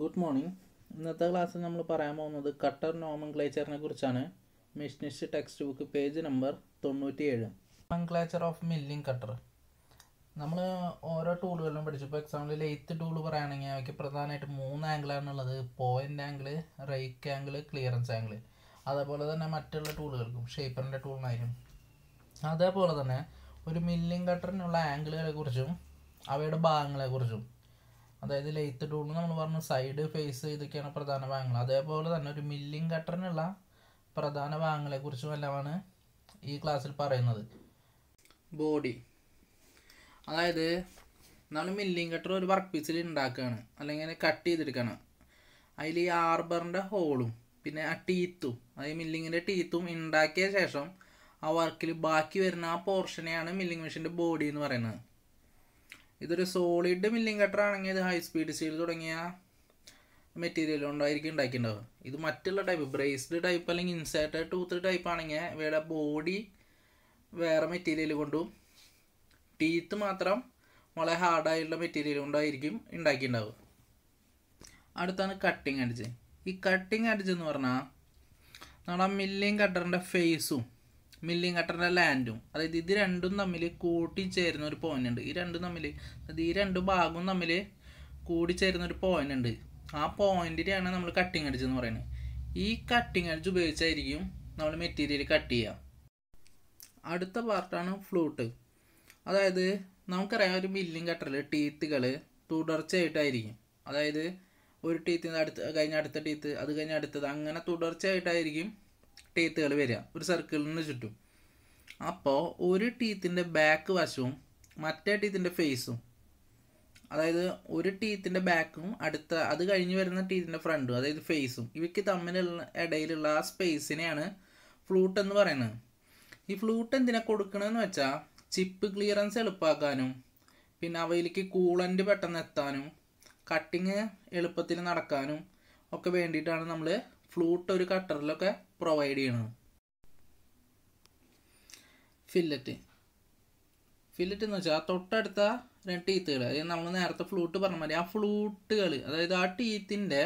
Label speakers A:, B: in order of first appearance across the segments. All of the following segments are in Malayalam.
A: ഗുഡ് മോർണിംഗ് ഇന്നത്തെ ക്ലാസ്സിൽ നമ്മൾ പറയാൻ പോകുന്നത് കട്ടർ നോമൻക്ലേച്ചറിനെ കുറിച്ചാണ് machinist text book page number തൊണ്ണൂറ്റിയേഴ് നോമൻക്ലേച്ചർ ഓഫ് മില്ലിംഗ് കട്ടർ നമ്മൾ ഓരോ ടൂളുകളിലും പഠിച്ചു ഇപ്പോൾ എക്സാമ്പിൾ എയ്ത്ത് ടൂൾ പറയുകയാണെങ്കിൽ അവയ്ക്ക് പ്രധാനമായിട്ട് മൂന്ന് ആംഗിളാണ് ഉള്ളത് point angle rake angle clearance angle അതേപോലെ തന്നെ മറ്റുള്ള ടൂളുകൾക്കും ഷേപ്പറിൻ്റെ ടൂളിനായാലും അതേപോലെ തന്നെ ഒരു മില്ലിംഗ് കട്ടറിനുള്ള ആംഗിളുകളെക്കുറിച്ചും അവയുടെ ഭാഗങ്ങളെക്കുറിച്ചും അതായത് ലൈത്ത് ടൂൾ നമ്മൾ പറഞ്ഞു സൈഡ് ഫേസ് ഇതൊക്കെയാണ് പ്രധാന ഭാഗങ്ങൾ അതേപോലെ തന്നെ ഒരു മില്ലിംഗ് കട്ടറിനുള്ള പ്രധാന ഭാഗങ്ങളെക്കുറിച്ചും എല്ലാമാണ് ഈ ക്ലാസ്സിൽ പറയുന്നത് ബോഡി അതായത് നമ്മൾ മില്ലിംഗ് കട്ടർ ഒരു വർക്ക് പീസിൽ ഉണ്ടാക്കുകയാണ് അല്ലെങ്കിൽ കട്ട് ചെയ്തെടുക്കുകയാണ് അതിൽ ഈ ആർബറിൻ്റെ ഹോളും പിന്നെ ആ ടീത്തും അതായത് മില്ലിങ്ങിൻ്റെ ടീത്തും ഉണ്ടാക്കിയ ശേഷം ആ വർക്കിൽ ബാക്കി വരുന്ന ആ പോർഷനെയാണ് മില്ലിംഗ് മെഷീൻ്റെ ബോഡി എന്ന് പറയുന്നത് ഇതൊരു സോളിഡ് മില്ലിംഗ് കട്ടർ ആണെങ്കിൽ ഇത് ഹൈ സ്പീഡ് സ്റ്റീൽ തുടങ്ങിയ മെറ്റീരിയൽ കൊണ്ടായിരിക്കും ഉണ്ടാക്കിയിട്ടുണ്ടാവുക ഇത് മറ്റുള്ള ടൈപ്പ് ബ്രേസ്ഡ് ടൈപ്പ് അല്ലെങ്കിൽ ഇൻസേർട്ടഡ് ടൂത്ത് ടൈപ്പ് ആണെങ്കിൽ ഇവയുടെ ബോഡി വേറെ മെറ്റീരിയൽ കൊണ്ടും ടീത്ത് മാത്രം വളരെ ഹാർഡായിട്ടുള്ള മെറ്റീരിയൽ കൊണ്ടായിരിക്കും ഉണ്ടാക്കിയിട്ടുണ്ടാവുക അടുത്താണ് കട്ടിങ് അടിച്ച് ഈ കട്ടിങ് അടിച്ചെന്ന് പറഞ്ഞാൽ നമ്മുടെ മില്ലിങ് കട്ടറിൻ്റെ ഫേസും മില്ലിങ് കട്ടറിൻ്റെ ലാൻഡും അതായത് ഇത് രണ്ടും തമ്മിൽ കൂട്ടിച്ചേരുന്ന ഒരു പോയിന്റ് ഉണ്ട് ഈ രണ്ടും തമ്മിൽ അതായത് ഈ രണ്ട് ഭാഗവും തമ്മിൽ കൂടിച്ചേരുന്ന ഒരു പോയിന്റ് ഉണ്ട് ആ പോയിന്റിനെയാണ് നമ്മൾ കട്ടിങ് എഡ്ജ് എന്ന് പറയുന്നത് ഈ കട്ടിങ് അടിച്ച് ഉപയോഗിച്ചായിരിക്കും നമ്മൾ മെറ്റീരിയൽ കട്ട് ചെയ്യുക അടുത്ത പാർട്ടാണ് ഫ്ലൂട്ട് അതായത് നമുക്കറിയാം ഒരു മില്ലിങ് കട്ടറിൽ ടീത്തുകൾ തുടർച്ചയായിട്ടായിരിക്കും അതായത് ഒരു ടീത്ത് അടുത്ത് കഴിഞ്ഞ അടുത്ത ടീത്ത് അത് കഴിഞ്ഞ അടുത്തത് അങ്ങനെ തുടർച്ചയായിട്ടായിരിക്കും ടീത്തുകൾ വരിക ഒരു സർക്കിളിന് ചുറ്റും അപ്പോൾ ഒരു ടീത്തിൻ്റെ ബാക്ക് വശവും മറ്റേ ടീത്തിൻ്റെ ഫേസും അതായത് ഒരു ടീത്തിൻ്റെ ബാക്കും അടുത്ത അത് കഴിഞ്ഞ് വരുന്ന ടീത്തിൻ്റെ ഫ്രണ്ടും അതായത് ഫേസും ഇവയ്ക്ക് തമ്മിലുള്ള ഇടയിലുള്ള ആ സ്പേസിനെയാണ് ഫ്ലൂട്ട് എന്ന് പറയുന്നത് ഈ ഫ്ലൂട്ട് എന്തിനാ കൊടുക്കണമെന്ന് വെച്ചാൽ ചിപ്പ് ക്ലിയറൻസ് എളുപ്പമാക്കാനും പിന്നെ അവയിലേക്ക് കൂളൻ്റ് പെട്ടെന്ന് എത്താനും കട്ടിങ് എളുപ്പത്തിൽ നടക്കാനും ഒക്കെ വേണ്ടിയിട്ടാണ് നമ്മൾ ഫ്ലൂട്ട് ഒരു കട്ടറിലൊക്കെ പ്രൊവൈഡ് ചെയ്യണം ഫില്ലറ്റ് ഫില്ലറ്റ് എന്ന് വെച്ചാൽ തൊട്ടടുത്ത രണ്ട് ടീത്തുകൾ അതായത് നമ്മൾ നേരത്തെ ഫ്ലൂട്ട് പറഞ്ഞ മാതിരി ആ ഫ്ലൂട്ടുകൾ അതായത് ആ ടീത്തിൻ്റെ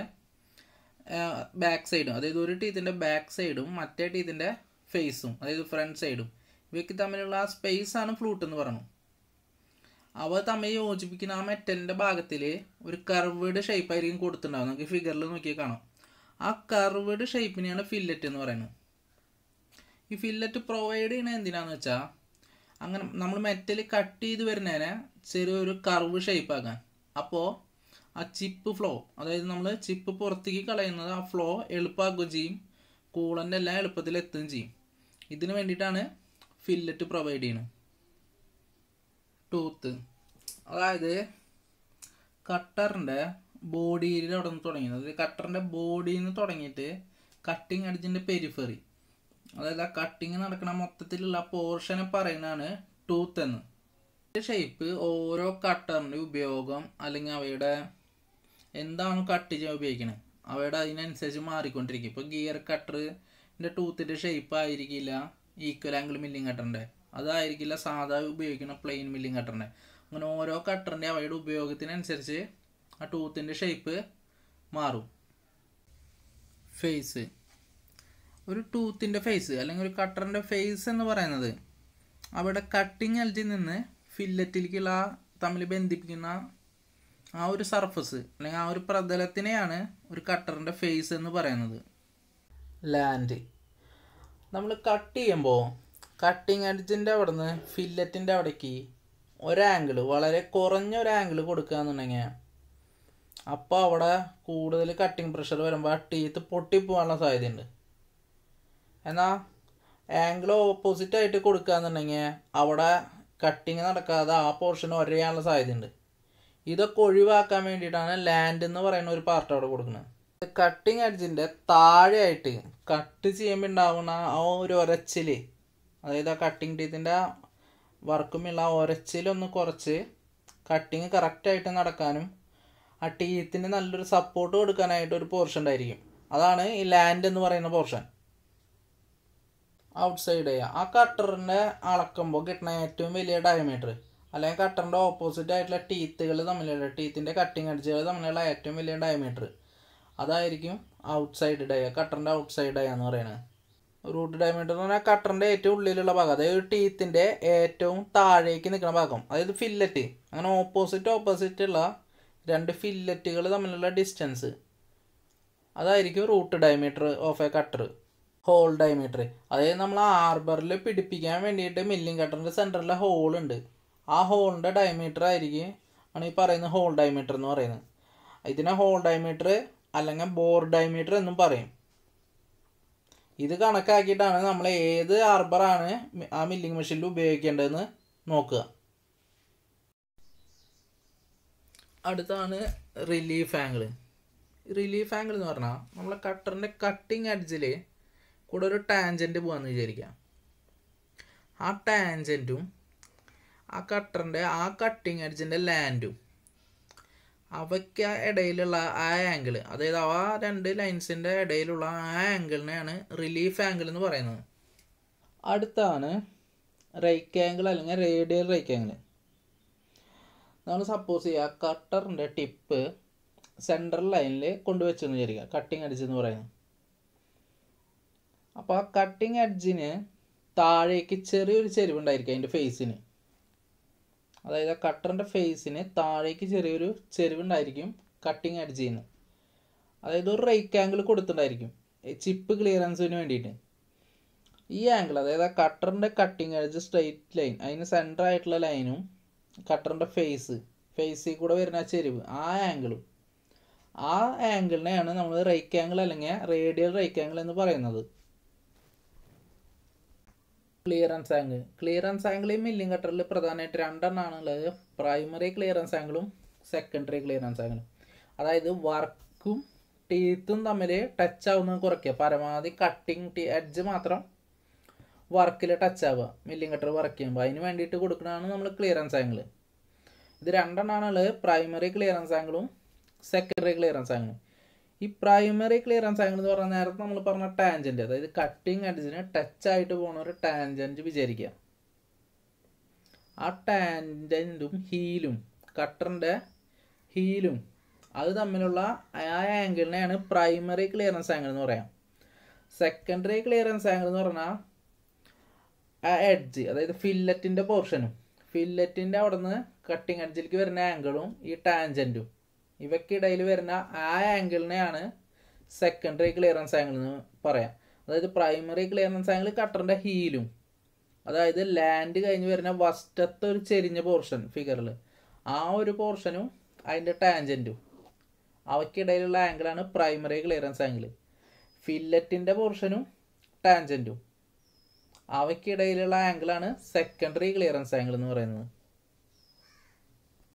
A: ബാക്ക് സൈഡും അതായത് ഒരു ടീത്തിൻ്റെ ബാക്ക് സൈഡും മറ്റേ ടീത്തിൻ്റെ ഫേസും അതായത് ഫ്രണ്ട് സൈഡും ഇവയ്ക്ക് തമ്മിലുള്ള ആ സ്പേസ് ആണ് ഫ്ലൂട്ട് എന്ന് പറഞ്ഞു അവ തമ്മിൽ യോജിപ്പിക്കുന്ന ആ മെറ്റലിൻ്റെ ഭാഗത്തിൽ ഒരു കർവേഡ് ഷേപ്പായിരിക്കും കൊടുത്തിട്ടുണ്ടാവും നമുക്ക് ഫിഗറിൽ നോക്കി കാണാം ആ കർവ്ഡ് ഷേപ്പിനെയാണ് ഫില്ലറ്റ് എന്ന് പറയുന്നത് ഈ ഫില്ലറ്റ് പ്രൊവൈഡ് ചെയ്യണത് എന്തിനാന്ന് വെച്ചാൽ അങ്ങനെ നമ്മൾ മെറ്റൽ കട്ട് ചെയ്ത് വരുന്നതിനെ ചെറിയൊരു കർവ് ഷേപ്പാക്കാൻ അപ്പോൾ ആ ചിപ്പ് ഫ്ലോ അതായത് നമ്മൾ ചിപ്പ് പുറത്തേക്ക് കളയുന്നത് ആ ഫ്ലോ എളുപ്പമാക്കുകയും ചെയ്യും കൂളൻ്റെ എല്ലാം എളുപ്പത്തിൽ എത്തുകയും ചെയ്യും ഇതിന് വേണ്ടിയിട്ടാണ് ഫില്ലറ്റ് പ്രൊവൈഡ് ചെയ്യുന്നത് ടൂത്ത് അതായത് കട്ടറിൻ്റെ ബോഡിയിൽ അവിടെ നിന്ന് തുടങ്ങിയത് അതായത് കട്ടറിൻ്റെ ബോഡിയിൽ നിന്ന് തുടങ്ങിയിട്ട് കട്ടിങ് അടിച്ചിൻ്റെ പെരിഫറി അതായത് ആ കട്ടിങ് നടക്കുന്ന മൊത്തത്തിലുള്ള പോർഷനെ പറയുന്നതാണ് ടൂത്ത് എന്ന് ഷേപ്പ് ഓരോ കട്ടറിൻ്റെ ഉപയോഗം അല്ലെങ്കിൽ അവയുടെ എന്താണ് കട്ട് ചെയ്യാൻ ഉപയോഗിക്കുന്നത് അവയുടെ അതിനനുസരിച്ച് മാറിക്കൊണ്ടിരിക്കും ഇപ്പോൾ ഗിയർ കട്ടറിൻ്റെ ടൂത്തിൻ്റെ ഷേപ്പ് ആയിരിക്കില്ല ഈക്വൽ ആംഗിൾ മില്ലിങ് കട്ടറിൻ്റെ അതായിരിക്കില്ല സാധാരണ ഉപയോഗിക്കുന്ന പ്ലെയിൻ മില്ലിങ് കട്ടറിൻ്റെ അങ്ങനെ ഓരോ കട്ടറിൻ്റെ അവയുടെ ഉപയോഗത്തിനനുസരിച്ച് ആ ടൂത്തിൻ്റെ ഷേപ്പ് മാറും ഫേസ് ഒരു ടൂത്തിൻ്റെ ഫേസ് അല്ലെങ്കിൽ ഒരു കട്ടറിൻ്റെ ഫേസ് എന്ന് പറയുന്നത് അവിടെ കട്ടിങ് എൽജിൽ നിന്ന് ഫില്ലറ്റിലേക്കുള്ള തമ്മിൽ ബന്ധിപ്പിക്കുന്ന ആ ഒരു സർഫസ് അല്ലെങ്കിൽ ആ ഒരു പ്രതലത്തിനെയാണ് ഒരു കട്ടറിൻ്റെ ഫേസ് എന്ന് പറയുന്നത് ലാൻഡ് നമ്മൾ കട്ട് ചെയ്യുമ്പോൾ കട്ടിങ് എഡ്ജിൻ്റെ അവിടെ നിന്ന് ഫില്ലറ്റിൻ്റെ അവിടേക്ക് ഒരാംഗിള് വളരെ കുറഞ്ഞ ഒരു ആംഗിൾ കൊടുക്കുക എന്നുണ്ടെങ്കിൽ അപ്പോൾ അവിടെ കൂടുതൽ കട്ടിങ് പ്രഷർ വരുമ്പോൾ ആ ടീത്ത് പൊട്ടിപ്പോകാനുള്ള സാധ്യതയുണ്ട് എന്നാൽ ആംഗിൾ ഓപ്പോസിറ്റായിട്ട് കൊടുക്കുകയെന്നുണ്ടെങ്കിൽ അവിടെ കട്ടിങ് നടക്കാതെ ആ പോർഷൻ ഒരയാനുള്ള സാധ്യതയുണ്ട് ഇതൊക്കെ ഒഴിവാക്കാൻ വേണ്ടിയിട്ടാണ് ലാൻഡ് എന്ന് പറയുന്ന ഒരു പാർട്ട് അവിടെ കൊടുക്കുന്നത് കട്ടിങ് എഡ്ജിൻ്റെ താഴെയായിട്ട് കട്ട് ചെയ്യുമ്പോൾ ഉണ്ടാകുന്ന ആ ഒരു ഒരച്ചിൽ അതായത് ആ കട്ടിങ് ടീത്തിൻ്റെ വർക്കുമുള്ള ആ ഒരച്ചിലൊന്ന് കുറച്ച് കട്ടിങ് കറക്റ്റായിട്ട് നടക്കാനും ആ ടീത്തിന് നല്ലൊരു സപ്പോർട്ട് കൊടുക്കാനായിട്ട് ഒരു പോർഷൻ ഉണ്ടായിരിക്കും അതാണ് ഈ ലാൻഡ് എന്ന് പറയുന്ന പോർഷൻ ഔട്ട്സൈഡ് ചെയ്യുക ആ കട്ടറിൻ്റെ അളക്കുമ്പോൾ കിട്ടുന്ന ഏറ്റവും വലിയ ഡയമീറ്റർ അല്ലെങ്കിൽ കട്ടറിൻ്റെ ഓപ്പോസിറ്റ് ആയിട്ടുള്ള ടീത്തുകൾ തമ്മിലുള്ള ടീത്തിൻ്റെ കട്ടിങ് അടിച്ചുകൾ തമ്മിലുള്ള ഏറ്റവും വലിയ ഡയമീറ്റർ അതായിരിക്കും സൈഡ് ഡയ കട്ടറിൻ്റെ സൈഡ് ഡയ എന്ന് പറയുന്നത് റൂട്ട് ഡയമീറ്റർ എന്ന് പറഞ്ഞാൽ കട്ടറിൻ്റെ ഏറ്റവും ഉള്ളിലുള്ള ഭാഗം അതായത് ടീത്തിൻ്റെ ഏറ്റവും താഴേക്ക് നിൽക്കുന്ന ഭാഗം അതായത് ഫില്ലറ്റ് അങ്ങനെ ഓപ്പോസിറ്റ് ഓപ്പോസിറ്റ് ഉള്ള രണ്ട് ഫില്ലറ്റുകൾ തമ്മിലുള്ള ഡിസ്റ്റൻസ് അതായിരിക്കും root diameter of a cutter hole diameter അതായത് നമ്മൾ ആർബറിൽ പിടിപ്പിക്കാൻ വേണ്ടിയിട്ട് മില്ലിംഗ് കട്ടറിൻ്റെ സെൻറ്ററിൽ ഉണ്ട് ആ ഹോളിൻ്റെ ഡയമീറ്റർ ആയിരിക്കും ആണ് ഈ പറയുന്ന ഹോൾ ഡയമീറ്റർ എന്ന് പറയുന്നത് ഇതിനെ ഹോൾ ഡയമീറ്റർ അല്ലെങ്കിൽ ബോർ ഡയമീറ്റർ എന്നും പറയും ഇത് കണക്കാക്കിയിട്ടാണ് നമ്മൾ ഏത് ആർബറാണ് ആ മില്ലിംഗ് മെഷീനിൽ ഉപയോഗിക്കേണ്ടതെന്ന് നോക്കുക അടുത്താണ് റിലീഫ് ആംഗിൾ റിലീഫ് ആംഗിൾ എന്ന് പറഞ്ഞാൽ നമ്മളെ കട്ടറിൻ്റെ കട്ടിങ് അഡ്ജിൽ കൂടെ ഒരു ടാൻജൻറ്റ് പോകാന്ന് വിചാരിക്കാം ആ ടാൻജൻറ്റും ആ കട്ടറിൻ്റെ ആ കട്ടിങ് അഡ്ജിൻ്റെ ലാൻഡും അവയ്ക്ക് ഇടയിലുള്ള ആ ആംഗിൾ അതായത് ആ രണ്ട് ലൈൻസിൻ്റെ ഇടയിലുള്ള ആ ആംഗിളിനെയാണ് റിലീഫ് ആംഗിൾ എന്ന് പറയുന്നത് അടുത്താണ് റൈക്ക് ആംഗിൾ അല്ലെങ്കിൽ റേഡിയൽ റൈക്ക് ആംഗിൾ നമ്മൾ സപ്പോസ് ചെയ്യുക കട്ടറിൻ്റെ ടിപ്പ് സെൻട്രൽ ലൈനിൽ കൊണ്ടുവച്ചെന്ന് വിചാരിക്കുക കട്ടിങ് എഡ്ജ് എന്ന് പറയുന്നത് അപ്പോൾ ആ കട്ടിങ് എഡ്ജിന് താഴേക്ക് ചെറിയൊരു ചെരിവുണ്ടായിരിക്കും അതിൻ്റെ ഫേസിന് അതായത് ആ കട്ടറിൻ്റെ ഫേസിന് താഴേക്ക് ചെറിയൊരു ചെരിവുണ്ടായിരിക്കും കട്ടിങ് എഡ്ജ് ചെയ്യുന്നത് അതായത് ഒരു റൈറ്റ് ആംഗിൾ കൊടുത്തിട്ടുണ്ടായിരിക്കും ചിപ്പ് ക്ലിയറൻസിന് വേണ്ടിയിട്ട് ഈ ആംഗിൾ അതായത് ആ കട്ടറിൻ്റെ കട്ടിങ് എഡ്ജ് സ്ട്രെയിറ്റ് ലൈൻ അതിന് സെൻറ്റർ ആയിട്ടുള്ള ലൈനും കട്ടറിൻ്റെ ഫേസ് ഫേസിൽ കൂടെ വരുന്ന ആ ചെരിവ് ആ ആംഗിളും ആ ആംഗിളിനെയാണ് നമ്മൾ റൈറ്റ് ആംഗിൾ അല്ലെങ്കിൽ റേഡിയൽ റൈറ്റ് ആംഗിൾ എന്ന് പറയുന്നത് ക്ലിയറൻസ് ആംഗിൾ ക്ലിയറൻസ് ആംഗിൾ ഈ മില്ലിംഗ് കട്ടറിൽ പ്രധാനമായിട്ട് രണ്ടെണ്ണമാണ് ഉള്ളത് പ്രൈമറി ക്ലിയറൻസ് ആംഗിളും സെക്കൻഡറി ക്ലിയറൻസ് ആംഗിളും അതായത് വർക്കും ടീത്തും തമ്മിൽ ടച്ച് ആവുന്നത് കുറയ്ക്കുക പരമാവധി കട്ടിങ് ടീ എഡ്ജ് മാത്രം വർക്കിൽ ടച്ച് ആവുക മില്ലിംഗ് കട്ടർ വർക്ക് ചെയ്യുമ്പോൾ അതിന് വേണ്ടിയിട്ട് കൊടുക്കുന്നതാണ് നമ്മൾ ക്ലിയറൻസ് ആംഗിൾ ഇത് രണ്ടെണ്ണമാണ് ഉള്ളത് പ്രൈമറി ക്ലിയറൻസ് ആംഗിളും സെക്കൻഡറി ക്ലിയറൻസ് ആംഗിളും ഈ പ്രൈമറി ക്ലിയറൻസ് ആംഗിൾ എന്ന് പറഞ്ഞാൽ നേരത്തെ നമ്മൾ പറഞ്ഞ ടാൻജൻറ്റ് അതായത് കട്ടിങ് എഡ്ജിന് ടച്ച് ആയിട്ട് പോകുന്ന ഒരു ടാൻജൻറ്റ് വിചാരിക്കുക ആ ടാൻജൻറ്റും ഹീലും കട്ടറിൻ്റെ ഹീലും അത് തമ്മിലുള്ള ആ ആംഗിളിനെയാണ് പ്രൈമറി ക്ലിയറൻസ് ആംഗിൾ എന്ന് പറയാം സെക്കൻഡറി ക്ലിയറൻസ് ആംഗിൾ എന്ന് പറഞ്ഞാൽ ആ എഡ്ജ് അതായത് ഫില്ലറ്റിൻ്റെ പോർഷനും ഫില്ലറ്റിൻ്റെ അവിടെ നിന്ന് കട്ടിങ് എഡ്ജിലേക്ക് വരുന്ന ആംഗിളും ഈ ടാഞ്ചൻറ്റും ഇവയ്ക്കിടയിൽ വരുന്ന ആ ആംഗിളിനെയാണ് സെക്കൻഡറി ക്ലിയറൻസ് ആംഗിൾ എന്ന് പറയാം അതായത് പ്രൈമറി ക്ലിയറൻസ് ആംഗിൾ കട്ടറിൻ്റെ ഹീലും അതായത് ലാൻഡ് കഴിഞ്ഞ് വരുന്ന വസ്റ്റത്തെ ഒരു ചെരിഞ്ഞ പോർഷൻ ഫിഗറിൽ ആ ഒരു പോർഷനും അതിൻ്റെ ടാഞ്ചൻറ്റും അവയ്ക്കിടയിലുള്ള ആംഗിളാണ് പ്രൈമറി ക്ലിയറൻസ് ആംഗിൾ ഫില്ലറ്റിൻ്റെ പോർഷനും ടാഞ്ചൻറ്റും അവയ്ക്കിടയിലുള്ള ആംഗിളാണ് സെക്കൻഡറി ക്ലിയറൻസ് ആംഗിൾ എന്ന് പറയുന്നത്